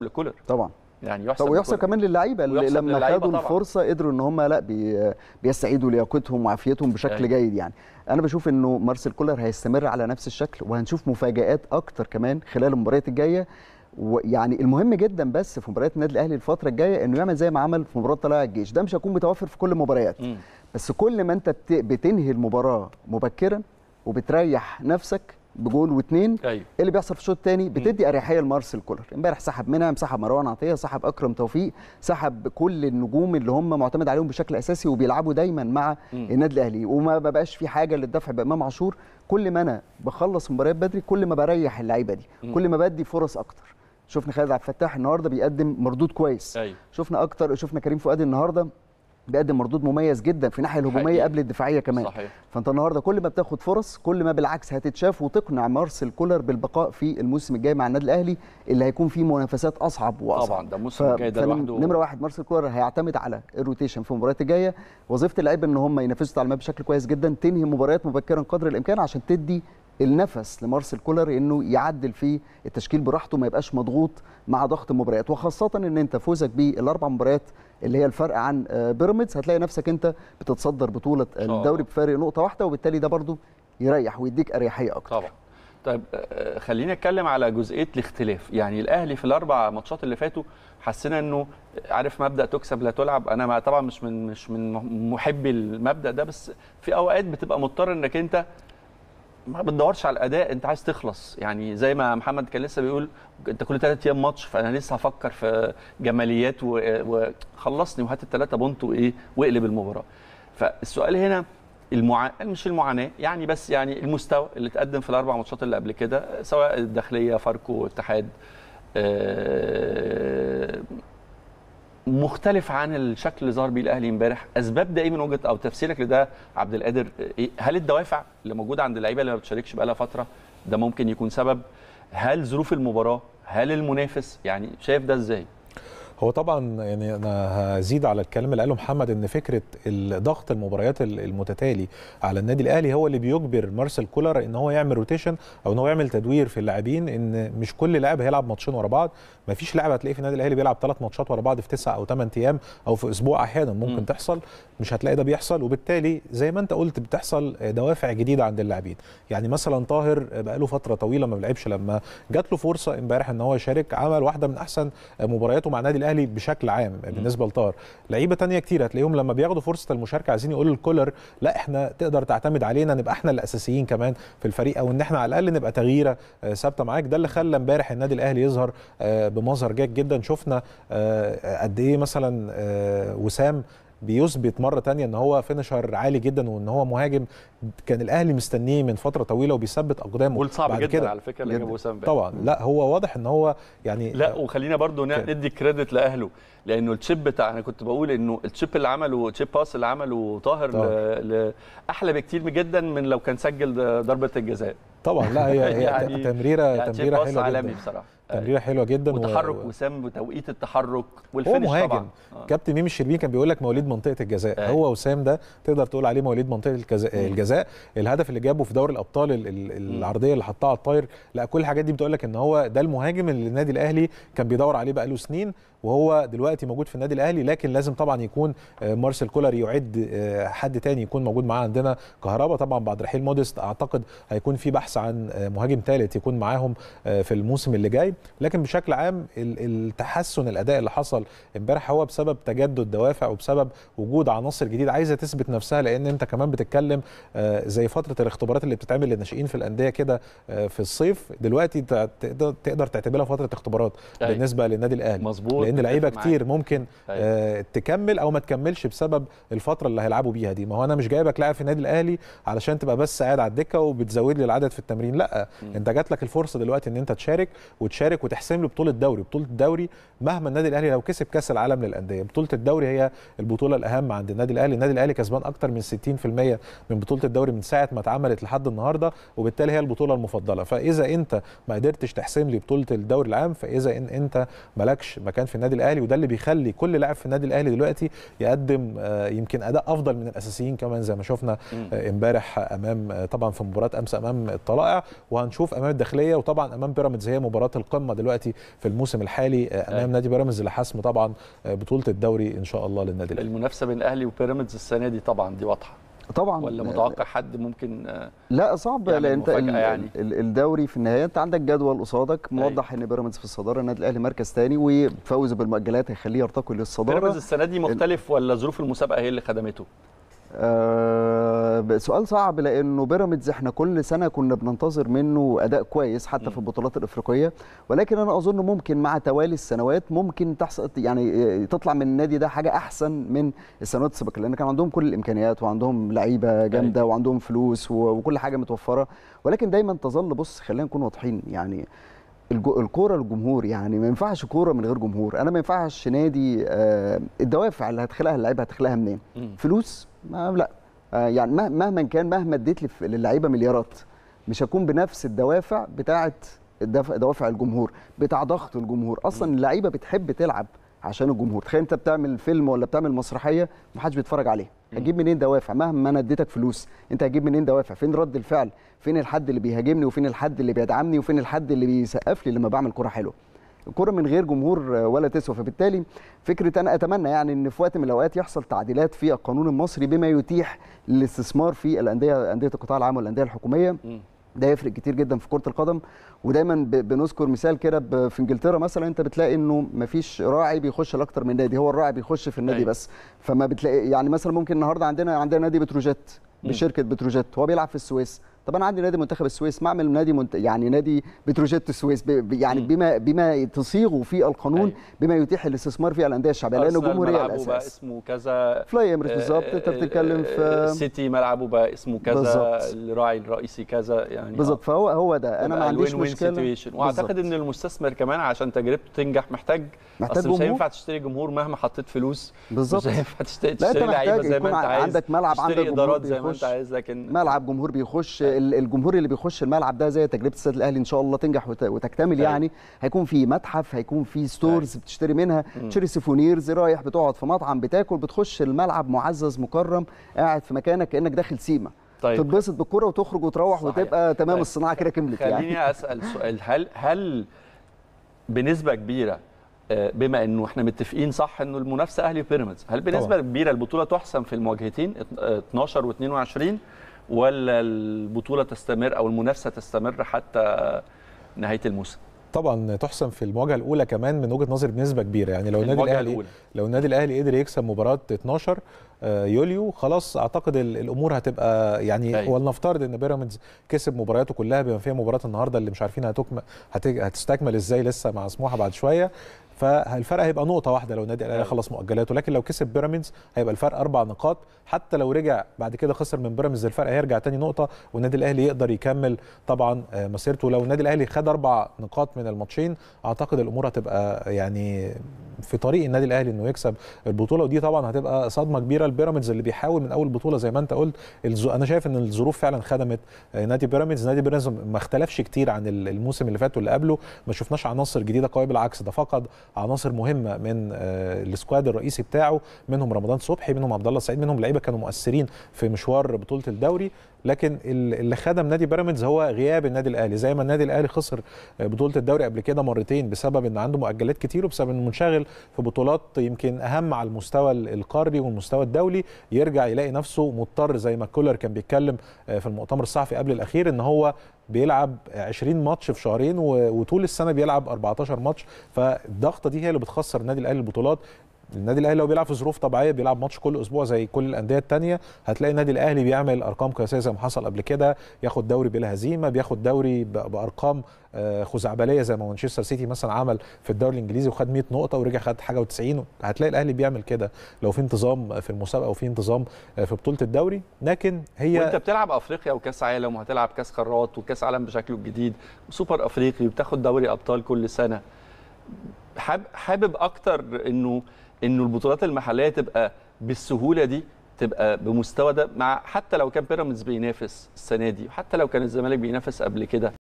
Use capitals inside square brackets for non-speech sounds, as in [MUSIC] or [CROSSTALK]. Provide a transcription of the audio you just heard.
لكولر طبعا يعني يحسب ويحسب كمان للعيبه اللي لما خدوا الفرصه قدروا ان هم لا بي بيستعيدوا لياقتهم وعافيتهم بشكل يعني. جيد يعني انا بشوف انه مارسيل كولر هيستمر على نفس الشكل وهنشوف مفاجات اكتر كمان خلال المباريات الجايه ويعني المهم جدا بس في مباريات النادي الاهلي الفتره الجايه انه يعمل زي ما عمل في مباراه طلائع الجيش ده مش هيكون متوفر في كل المباريات بس كل ما انت بتنهي المباراه مبكرا وبتريح نفسك بجول واثنين ايوه إيه اللي بيحصل في الشوط الثاني بتدي اريحيه لمارسيل كولر امبارح سحب منها سحب مروان عطيه سحب اكرم توفيق سحب كل النجوم اللي هم معتمد عليهم بشكل اساسي وبيلعبوا دايما مع النادي الاهلي وما بقاش في حاجه للدفع بامام عاشور كل ما انا بخلص مباريات بدري كل ما بريح اللعيبه دي كل ما بدي فرص اكتر شفنا خالد عبد الفتاح النهارده بيقدم مردود كويس أيوة. شفنا اكتر شفنا كريم فؤاد النهارده بيقدم مردود مميز جدا في الناحيه الهجوميه قبل الدفاعيه كمان صحيح. فانت النهارده كل ما بتاخد فرص كل ما بالعكس هتتشاف وتقنع مارسيل كولر بالبقاء في الموسم الجاي مع النادي الاهلي اللي هيكون فيه منافسات اصعب واصعب طبعا ده الموسم الجاي ده لوحده نمره واحد مارسيل كولر هيعتمد على الروتيشن في المباريات الجايه وظيفه اللعيبه ان هم ينافسوا على الملعب بشكل كويس جدا تنهي مباريات مبكرا قدر الامكان عشان تدي النفس لمارسيل كولر انه يعدل في التشكيل براحته ما يبقاش مضغوط مع ضغط المباريات وخاصه ان انت فوزك بالاربع مباريات اللي هي الفرق عن آه، بيراميدز هتلاقي نفسك انت بتتصدر بطوله الدوري بفارق نقطه واحده وبالتالي ده برده يريح ويديك اريحيه اكتر طبعا طيب آه، آه، خلينا نتكلم على جزئيه الاختلاف يعني الاهلي في الاربع ماتشات اللي فاتوا حسينا انه عارف مبدا تكسب لا تلعب انا طبعا مش من مش من محبي المبدا ده بس في اوقات بتبقى مضطر انك انت ما بتدورش على الاداء انت عايز تخلص يعني زي ما محمد كان لسه بيقول انت كل ثلاث ايام ماتش فانا لسه هفكر في جماليات وخلصني وهات الثلاثه بونت وايه واقلب المباراه فالسؤال هنا المعا... مش المعاناه يعني بس يعني المستوى اللي اتقدم في الاربع ماتشات اللي قبل كده سواء الداخليه فاركو اتحاد آه، مختلف عن الشكل اللي ظهر بيه الاهلي امبارح اسباب ده ايه من وجهه او تفسيرك لده عبد القادر إيه، هل الدوافع اللي موجوده عند اللعيبه اللي ما بتشاركش بقالها فتره ده ممكن يكون سبب هل ظروف المباراه هل المنافس يعني شايف ده ازاي هو طبعا يعني انا هزيد على الكلام اللي قاله محمد ان فكره ضغط المباريات المتتالي على النادي الاهلي هو اللي بيجبر مارسيل كولر ان هو يعمل روتيشن او ان هو يعمل تدوير في اللاعبين ان مش كل لاعب هيلعب ماتشين ورا بعض ما فيش لاعب هتلاقيه في النادي الاهلي بيلعب ثلاث ماتشات ورا بعض في تسع او ثمان ايام او في اسبوع احيانا ممكن م. تحصل مش هتلاقي ده بيحصل وبالتالي زي ما انت قلت بتحصل دوافع جديده عند اللاعبين يعني مثلا طاهر بقى له فتره طويله ما بيلعبش لما جات له فرصه امبارح ان هو يشارك عمل واحده من احسن مبارياته مع النادي الاهلي الاهلي بشكل عام بالنسبه لطاهر لعيبه تانية كتير هتلاقيهم لما بياخدوا فرصه المشاركه عايزين يقولوا لكولر لا احنا تقدر تعتمد علينا نبقى احنا الاساسيين كمان في الفريق او ان احنا على الاقل نبقى تغييره آه، ثابته معاك ده اللي خلى امبارح النادي الاهلي يظهر آه، بمظهر جيد جدا شفنا آه، قد ايه مثلا وسام بيثبت مره تانية ان هو فينشر عالي جدا وان هو مهاجم كان الاهلي مستنيه من فتره طويله وبيثبت اقدامه جول صعب جدا كده. على فكره اللي جابه وسام طبعا لا هو واضح ان هو يعني لا وخلينا برضو ندي كريدت لاهله لانه التشيب بتاع انا كنت بقول انه التشيب اللي عمله تشيب باس اللي عمله طاهر ل... ل... احلى بكتير جدا من لو كان سجل ضربه الجزاء طبعا لا هي [LAUGHS] يعني تمريره يعني تمريره حلوه جدا عالمي بصراحه تمريره حلوه جدا وتحرك و... وسام وتوقيت التحرك والفينش هو مهاجم. طبعا آه. كابتن ميمي الشربيني كان بيقول لك مواليد منطقه الجزاء أي. هو وسام ده تقدر تقول عليه مواليد منطقه الجزاء, الجزاء. الهدف اللي جابه في دوري الابطال العرضيه اللي حطها على الطاير لا كل الحاجات دي بتقول لك ان هو ده المهاجم اللي النادي الاهلي كان بيدور عليه بقاله سنين وهو دلوقتي موجود في النادي الاهلي لكن لازم طبعا يكون آه، مارسيل كولر يعد آه، حد تاني يكون موجود معاه عندنا كهربا طبعا بعد رحيل موديست اعتقد هيكون في بحث عن مهاجم ثالث يكون معاهم في الموسم اللي جاي لكن بشكل عام التحسن الاداء اللي حصل امبارح هو بسبب تجدد دوافع وبسبب وجود عناصر جديده عايزه تثبت نفسها لان انت كمان بتتكلم آه، زي فتره الاختبارات اللي بتتعمل للناشئين في الانديه كده آه، في الصيف دلوقتي تقدر تعتبرها فتره اختبارات أي. أيوة. بالنسبه للنادي الاهلي مظبوط لان لعيبه كتير ممكن أي. أيوة. آه، تكمل او ما تكملش بسبب الفتره اللي هيلعبوا بيها دي ما هو انا مش جايبك لاعب في النادي الاهلي علشان تبقى بس قاعد على الدكه وبتزود لي العدد في التمرين لا م. انت جات لك الفرصه دلوقتي ان انت تشارك وتشارك يشارك وتحسم له بطوله دوري بطوله الدوري مهما النادي الاهلي لو كسب كاس العالم للانديه بطوله الدوري هي البطوله الاهم عند النادي الاهلي النادي الاهلي كسبان اكتر من 60% من بطوله الدوري من ساعه ما اتعملت لحد النهارده وبالتالي هي البطوله المفضله فاذا انت ما قدرتش تحسم لي بطوله الدوري العام فاذا ان انت مالكش مكان في النادي الاهلي وده اللي بيخلي كل لاعب في النادي الاهلي دلوقتي يقدم آه، يمكن اداء افضل من الاساسيين كمان زي ما شفنا آه، امبارح امام آه، طبعا في مباراه امس امام الطلائع وهنشوف امام الداخليه وطبعا امام بيراميدز هي مباراه القمه القمه دلوقتي في الموسم الحالي آه، امام أيوة. نادي بيراميدز لحسم طبعا آه، بطوله الدوري ان شاء الله للنادي الاهلي المنافسه بين الاهلي وبيراميدز السنه دي طبعا دي واضحه طبعا ولا آه، متوقع حد ممكن لا صعب يعني انت يعني. الدوري في النهايه انت عندك جدول قصادك أيوة. موضح أي. ان بيراميدز في الصداره النادي الاهلي مركز ثاني وفوزه بالمؤجلات هيخليه يرتقي للصداره بيراميدز السنه دي مختلف ولا ظروف المسابقه هي اللي خدمته أه سؤال صعب لانه بيراميدز احنا كل سنه كنا بننتظر منه اداء كويس حتى في البطولات الافريقيه ولكن انا اظن ممكن مع توالي السنوات ممكن تحصل يعني آه، تطلع من النادي ده حاجه احسن من السنوات السابقه لان كان عندهم كل الامكانيات وعندهم لعيبه جامده أيوة. وعندهم فلوس وكل حاجه متوفره ولكن دايما تظل بص خلينا نكون واضحين يعني الكوره الجمهور يعني ما ينفعش كوره من غير جمهور انا ما ينفعش نادي آه، الدوافع اللي هتخلقها اللعيبه هتخلقها منين فلوس ما لا آه، يعني مهما كان مهما اديت للعيبه مليارات مش هكون بنفس الدوافع بتاعه دوافع الجمهور بتاع ضغط الجمهور اصلا اللعيبه بتحب تلعب عشان الجمهور تخيل انت بتعمل فيلم ولا بتعمل مسرحيه محدش بيتفرج عليها هتجيب منين دوافع مهما انا اديتك فلوس انت هتجيب منين دوافع فين رد الفعل فين الحد اللي بيهاجمني وفين الحد اللي بيدعمني وفين الحد اللي بيسقف لي لما بعمل كره حلوه الكره من غير جمهور ولا تسوى فبالتالي فكره انا اتمنى يعني ان في وقت من الاوقات يحصل تعديلات في القانون المصري بما يتيح الاستثمار في الانديه انديه القطاع العام والانديه الحكوميه ده يفرق كتير جدا في كره القدم ودايما بنذكر مثال كده في انجلترا مثلا انت بتلاقي انه مفيش راعي بيخش لاكتر من نادي هو الراعي بيخش في النادي أي. أيوه. بس فما بتلاقي يعني مثلا ممكن النهارده عندنا عندنا نادي بتروجيت بشركه بتروجيت هو بيلعب في السويس طب انا عندي نادي منتخب السويس ما اعمل نادي منت... يعني نادي بتروجيت السويس ب... يعني بما بما تصيغه في القانون أيوه. بما يتيح الاستثمار في الانديه الشعبيه لانه جمهوريه الاساس بقى اسمه كذا فلاي امريكا آه، بالظبط انت آه، بتتكلم آه، في سيتي ملعبه بقى اسمه كذا بالزبط. الراعي الرئيسي كذا يعني بالظبط فهو هو ده انا ما عنديش مشكله واعتقد ان المستثمر كمان عشان تجربته تنجح محتاج محتاج جمهور مش هينفع تشتري جمهور مهما حطيت فلوس بالظبط مش هينفع تشتري, لعيبه زي ما انت عايز عندك ملعب عندك جمهور زي ما انت عايز لكن ملعب جمهور بيخش الجمهور اللي بيخش الملعب ده زي تجربه السيد الاهلي ان شاء الله تنجح وتكتمل أيوة. يعني هيكون في متحف هيكون في ستورز أيوة. طيب. بتشتري منها تشتري سيفونيرز رايح بتقعد في مطعم بتاكل بتخش الملعب معزز مكرم قاعد في مكانك كانك داخل سيما طيب تتبسط بالكوره وتخرج وتروح صحيح. وتبقى طيب. تمام طيب. الصناعه كده كملت يعني خليني اسال سؤال هل هل بنسبه كبيره آه، بما انه احنا متفقين صح انه المنافسه اهلي وبيراميدز هل بنسبه طبعا. كبيره البطوله تحسم في المواجهتين 12 آه، و22 ولا البطوله تستمر او المنافسه تستمر حتى نهايه الموسم طبعا تحسم في المواجهه الاولى كمان من وجهه نظر بنسبه كبيره يعني لو النادي الاهلي الأولى. لو النادي الاهلي قدر يكسب مباراه 12 آه، يوليو خلاص اعتقد الامور هتبقى يعني أيوة. ولنفترض ان بيراميدز كسب مبارياته كلها بما فيها مباراه النهارده اللي مش عارفين هتكمل هتستكمل ازاي لسه مع سموحه بعد شويه فالفرق هيبقى نقطه واحده لو النادي الاهلي أيوة. خلص مؤجلاته لكن لو كسب بيراميدز هيبقى الفرق اربع نقاط حتى لو رجع بعد كده خسر من بيراميدز الفرق هيرجع تاني نقطه والنادي الاهلي يقدر يكمل طبعا آه، مسيرته لو النادي الاهلي خد اربع نقاط من الماتشين اعتقد الامور هتبقى يعني في طريق النادي الاهلي انه يكسب البطوله ودي طبعا هتبقى صدمه كبيره لبيراميدز اللي بيحاول من اول بطوله زي ما انت قلت انا شايف ان الظروف فعلا خدمت آه، نادي بيراميدز نادي بيراميدز ما اختلفش كتير عن الموسم اللي فات واللي قبله ما شفناش عناصر جديده قوي بالعكس ده فقد عناصر مهمه من آه، السكواد الرئيسي بتاعه منهم رمضان صبحي منهم عبد الله السعيد منهم لعيبه كانوا مؤثرين في مشوار بطوله الدوري لكن اللي خدم نادي بيراميدز هو غياب النادي الاهلي زي ما النادي الاهلي خسر بطوله الدوري قبل كده مرتين بسبب ان عنده مؤجلات كتير وبسبب انه منشغل في بطولات يمكن اهم على المستوى القاري والمستوى الدولي يرجع يلاقي نفسه مضطر زي ما كولر كان بيتكلم آه، في المؤتمر الصحفي قبل الاخير ان هو بيلعب 20 ماتش في شهرين وطول السنه بيلعب 14 ماتش فالضغطه دي هي اللي بتخسر النادي الاهلي البطولات النادي الاهلي لو بيلعب في ظروف طبيعيه بيلعب ماتش كل اسبوع زي كل الانديه الثانيه هتلاقي النادي الاهلي بيعمل ارقام قياسيه زي ما حصل قبل كده ياخد دوري بلا هزيمه بياخد دوري بارقام آه، خزعبليه زي ما مانشستر سيتي مثلا عمل في الدوري الانجليزي وخد 100 نقطه ورجع خد حاجه و90 هتلاقي الاهلي بيعمل كده لو في انتظام في المسابقه وفي انتظام آه، في بطوله الدوري لكن هي وانت بتلعب افريقيا وكاس عالم وهتلعب كاس قارات وكاس عالم بشكله الجديد وسوبر افريقي وبتاخد دوري ابطال كل سنه حابب اكتر انه انه البطولات المحليه تبقى بالسهوله دي تبقى بمستوى ده مع حتى لو كان بيراميدز بينافس السنه دي وحتى لو كان الزمالك بينافس قبل كده